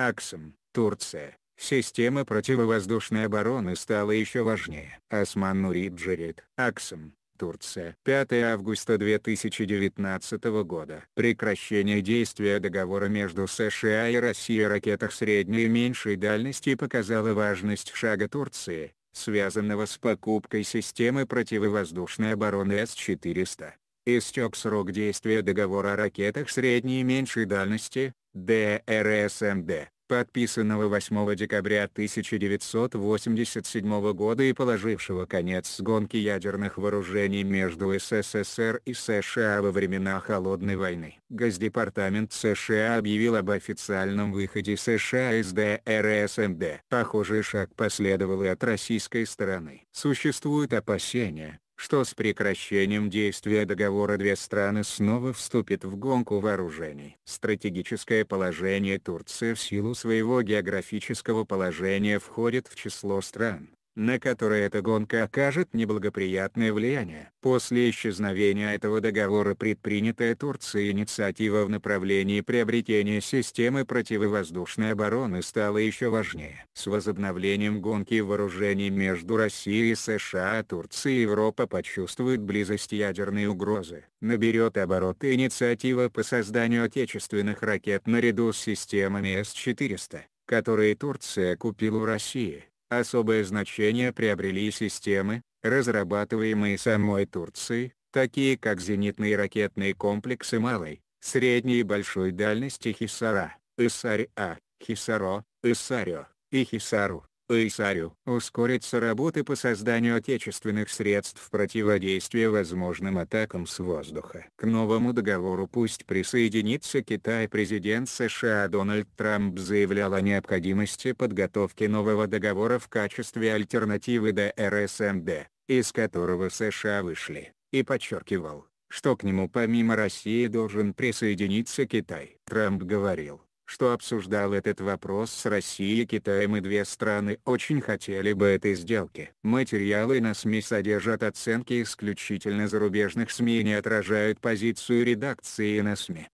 Аксом, Турция. Система противовоздушной обороны стала еще важнее. Осман Нуриджерит. Аксом, Турция. 5 августа 2019 года. Прекращение действия договора между США и Россией о ракетах средней и меньшей дальности показало важность шага Турции, связанного с покупкой системы противовоздушной обороны С-400. Истек срок действия договора о ракетах средней и меньшей дальности, ДРСМД, подписанного 8 декабря 1987 года и положившего конец гонке ядерных вооружений между СССР и США во времена Холодной войны. Госдепартамент США объявил об официальном выходе США из ДРСМД. Похожий шаг последовал и от российской стороны. Существуют опасения, что с прекращением действия договора две страны снова вступят в гонку вооружений. Стратегическое положение Турции в силу своего географического положения входит в число стран, на которые эта гонка окажет неблагоприятное влияние. После исчезновения этого договора предпринятая Турцией инициатива в направлении приобретения системы противовоздушной обороны стала еще важнее. С возобновлением гонки вооружений между Россией и США Турция и Европа почувствуют близость ядерной угрозы. Наберет обороты инициатива по созданию отечественных ракет наряду с системами С-400, которые Турция купила у России. Особое значение приобрели системы, разрабатываемые самой Турцией, такие как зенитные ракетные комплексы малой, средней и большой дальности Хисара, Исарь-А, Хисаро, Исарё и Хисару. Поисарю ускорится работы по созданию отечественных средств противодействия возможным атакам с воздуха. К новому договору пусть присоединится Китай президент США Дональд Трамп заявлял о необходимости подготовки нового договора в качестве альтернативы ДРСМД, из которого США вышли, и подчеркивал, что к нему помимо России должен присоединиться Китай. Трамп говорил, что обсуждал этот вопрос с Россией и Китаем и две страны очень хотели бы этой сделки. Материалы на СМИ содержат оценки исключительно зарубежных СМИ и не отражают позицию редакции на СМИ.